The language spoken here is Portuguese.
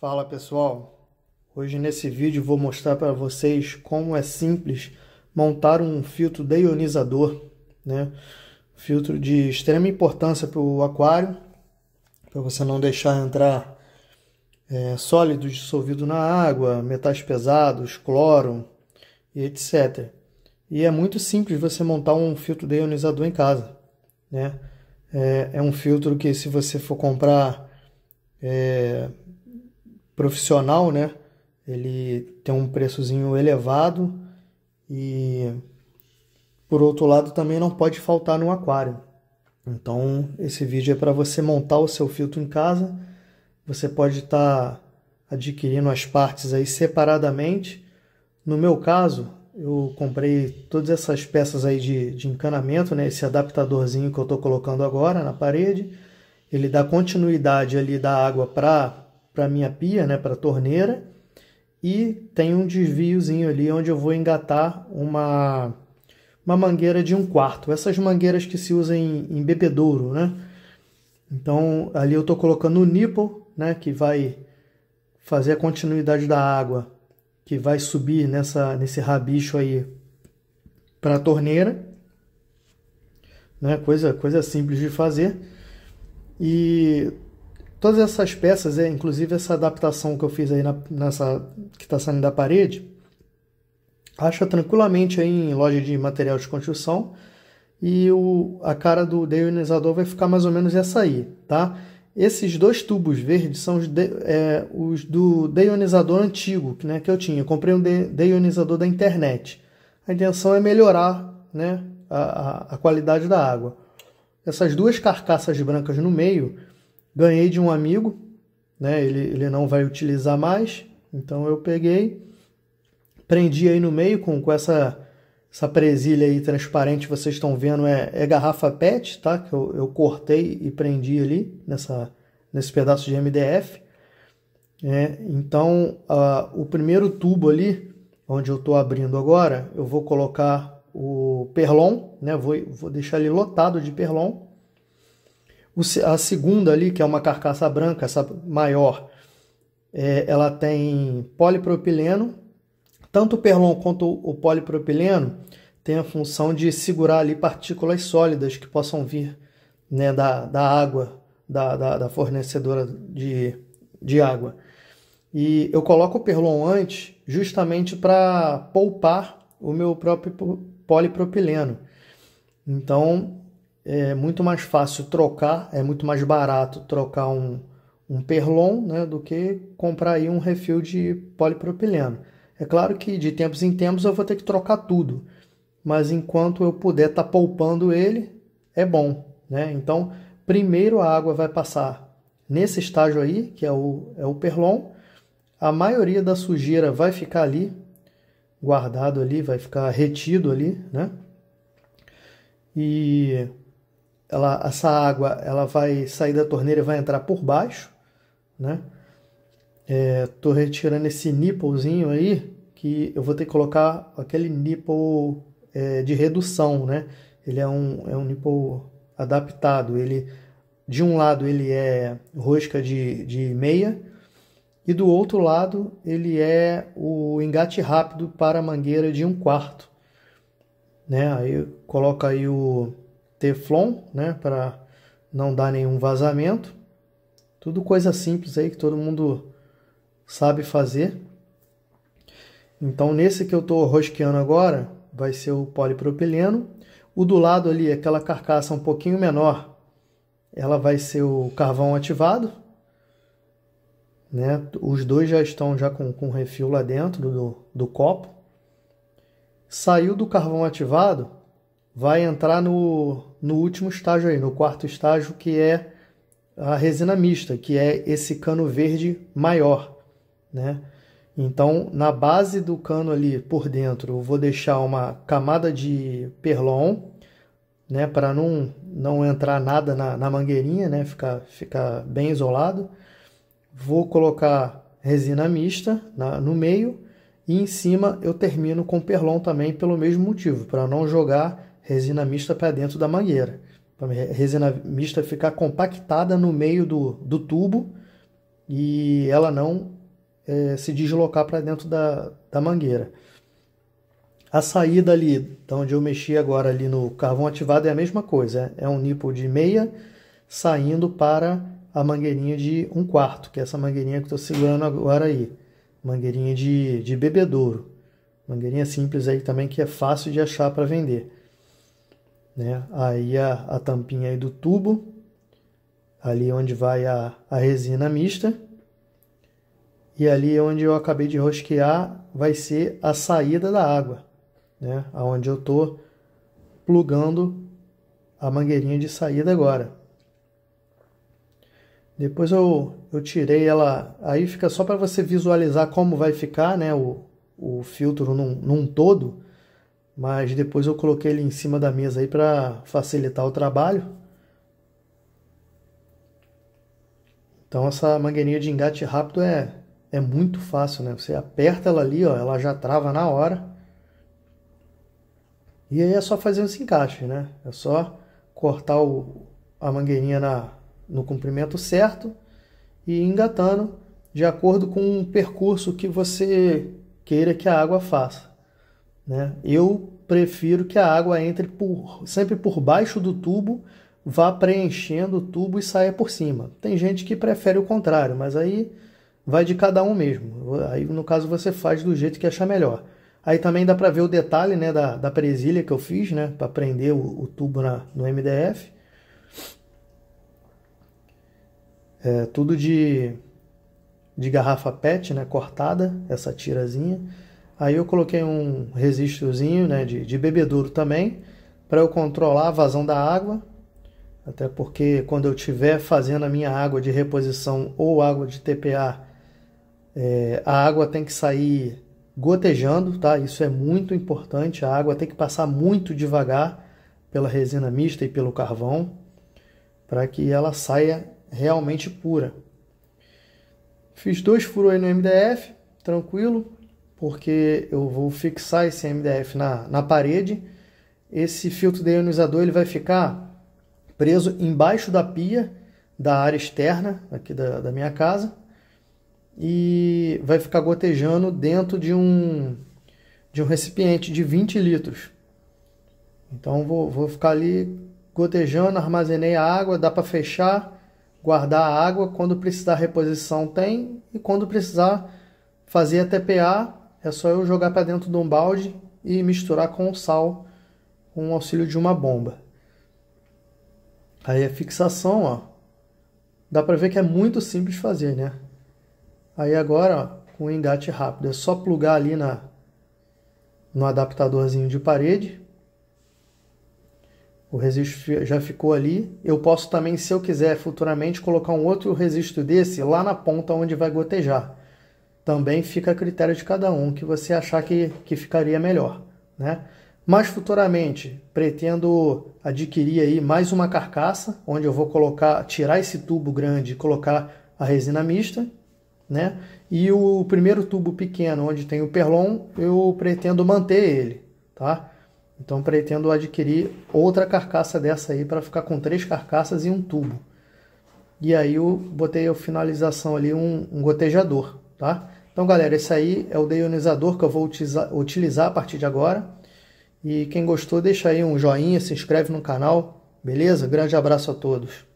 Fala pessoal, hoje nesse vídeo vou mostrar para vocês como é simples montar um filtro de ionizador, né? filtro de extrema importância para o aquário, para você não deixar entrar é, sólidos dissolvidos na água, metais pesados, cloro e etc. E é muito simples você montar um filtro de ionizador em casa. Né? É, é um filtro que se você for comprar é, profissional, né? Ele tem um preçozinho elevado e por outro lado também não pode faltar no aquário. Então esse vídeo é para você montar o seu filtro em casa. Você pode estar tá adquirindo as partes aí separadamente. No meu caso, eu comprei todas essas peças aí de, de encanamento, né? Esse adaptadorzinho que eu estou colocando agora na parede. Ele dá continuidade ali da água para para minha pia, né, para a torneira, e tem um desviozinho ali onde eu vou engatar uma uma mangueira de um quarto, essas mangueiras que se usam em, em bebedouro, né? Então ali eu estou colocando o nipple, né, que vai fazer a continuidade da água, que vai subir nessa nesse rabicho aí para a torneira, né? Coisa coisa simples de fazer e Todas essas peças, é, inclusive essa adaptação que eu fiz aí na, nessa que está saindo da parede, acha tranquilamente aí em loja de material de construção e o, a cara do deionizador vai ficar mais ou menos essa aí, tá? Esses dois tubos verdes são os, de, é, os do deionizador antigo né, que eu tinha. Eu comprei um deionizador da internet. A intenção é melhorar né, a, a qualidade da água. Essas duas carcaças brancas no meio ganhei de um amigo, né? Ele, ele não vai utilizar mais, então eu peguei, prendi aí no meio com, com essa, essa presilha aí transparente, vocês estão vendo, é, é garrafa PET, tá? Que eu, eu cortei e prendi ali nessa, nesse pedaço de MDF. É, né? então, a, o primeiro tubo ali, onde eu estou abrindo agora, eu vou colocar o perlon, né? Vou, vou deixar ele lotado de perlon a segunda ali, que é uma carcaça branca, essa maior, é, ela tem polipropileno. Tanto o perlon quanto o polipropileno tem a função de segurar ali partículas sólidas que possam vir né, da, da água, da, da, da fornecedora de, de água. E eu coloco o perlon antes justamente para poupar o meu próprio polipropileno. Então, é muito mais fácil trocar, é muito mais barato trocar um, um perlon né, do que comprar aí um refil de polipropileno. É claro que de tempos em tempos eu vou ter que trocar tudo, mas enquanto eu puder estar tá poupando ele, é bom. Né? Então, primeiro a água vai passar nesse estágio aí, que é o, é o perlon, a maioria da sujeira vai ficar ali, guardado ali, vai ficar retido ali, né? E ela, essa água ela vai sair da torneira e vai entrar por baixo, né? É, tô retirando esse nipplezinho aí, que eu vou ter que colocar aquele nipple é, de redução, né? Ele é um, é um nipple adaptado, ele de um lado ele é rosca de, de meia e do outro lado ele é o engate rápido para mangueira de um quarto, né? Aí coloca aí o Teflon, né? Para não dar nenhum vazamento. Tudo coisa simples aí que todo mundo sabe fazer. Então, nesse que eu estou rosqueando agora, vai ser o polipropileno. O do lado ali, aquela carcaça um pouquinho menor, ela vai ser o carvão ativado. Né? Os dois já estão já com, com refil lá dentro do, do copo. Saiu do carvão ativado, vai entrar no, no último estágio aí, no quarto estágio, que é a resina mista, que é esse cano verde maior, né? Então, na base do cano ali por dentro, eu vou deixar uma camada de perlon, né, para não, não entrar nada na, na, mangueirinha, né, ficar, ficar bem isolado. Vou colocar resina mista na, no meio e em cima eu termino com perlon também pelo mesmo motivo, para não jogar resina mista para dentro da mangueira. A resina mista ficar compactada no meio do, do tubo e ela não é, se deslocar para dentro da, da mangueira. A saída ali, de onde eu mexi agora ali no carvão ativado, é a mesma coisa. É, é um nipple de meia saindo para a mangueirinha de um quarto, que é essa mangueirinha que estou segurando agora aí. Mangueirinha de, de bebedouro. Mangueirinha simples aí também que é fácil de achar para vender né? Aí a, a tampinha aí do tubo, ali onde vai a, a resina mista. E ali onde eu acabei de rosquear vai ser a saída da água, né? Aonde eu tô plugando a mangueirinha de saída agora. Depois eu, eu tirei ela, aí fica só para você visualizar como vai ficar né, o, o filtro num, num todo mas depois eu coloquei ele em cima da mesa aí para facilitar o trabalho. Então essa mangueirinha de engate rápido é, é muito fácil, né? Você aperta ela ali, ó, ela já trava na hora. E aí é só fazer esse encaixe, né? É só cortar o, a mangueirinha na, no comprimento certo e engatando de acordo com o percurso que você queira que a água faça. Né? Eu prefiro que a água entre por, sempre por baixo do tubo, vá preenchendo o tubo e saia por cima. Tem gente que prefere o contrário, mas aí vai de cada um mesmo. Aí, no caso, você faz do jeito que achar melhor. Aí também dá para ver o detalhe né, da, da presilha que eu fiz, né, para prender o, o, tubo na, no MDF. É, tudo de, de garrafa PET, né, cortada, essa tirazinha. Aí eu coloquei um resistorzinho né, de, de bebedouro também, para eu controlar a vazão da água, até porque quando eu estiver fazendo a minha água de reposição ou água de TPA, é, a água tem que sair gotejando, tá? Isso é muito importante. A água tem que passar muito devagar pela resina mista e pelo carvão para que ela saia realmente pura. Fiz dois furos aí no MDF, tranquilo porque eu vou fixar esse MDF na, na parede. Esse filtro ionizador ele vai ficar preso embaixo da pia da área externa aqui da, da minha casa e vai ficar gotejando dentro de um, de um recipiente de 20 litros. Então vou, vou ficar ali gotejando, armazenei a água, dá para fechar, guardar a água. Quando precisar reposição tem e quando precisar fazer a TPA é só eu jogar para dentro de um balde e misturar com sal com o auxílio de uma bomba. Aí a fixação, ó, dá para ver que é muito simples fazer, né? Aí agora, ó, com o engate rápido, é só plugar ali na no adaptadorzinho de parede. O resistor já ficou ali. Eu posso também, se eu quiser futuramente, colocar um outro resistor desse lá na ponta onde vai gotejar também fica a critério de cada um que você achar que, que ficaria melhor, né? Mas futuramente pretendo adquirir aí mais uma carcaça, onde eu vou colocar, tirar esse tubo grande e colocar a resina mista, né? E o primeiro tubo pequeno, onde tem o perlon, eu pretendo manter ele, tá? Então pretendo adquirir outra carcaça dessa aí para ficar com três carcaças e um tubo. E aí eu botei a finalização ali um, um gotejador, tá? Então, galera, esse aí é o deionizador que eu vou utilizar a partir de agora. E quem gostou, deixa aí um joinha, se inscreve no canal, beleza? Grande abraço a todos.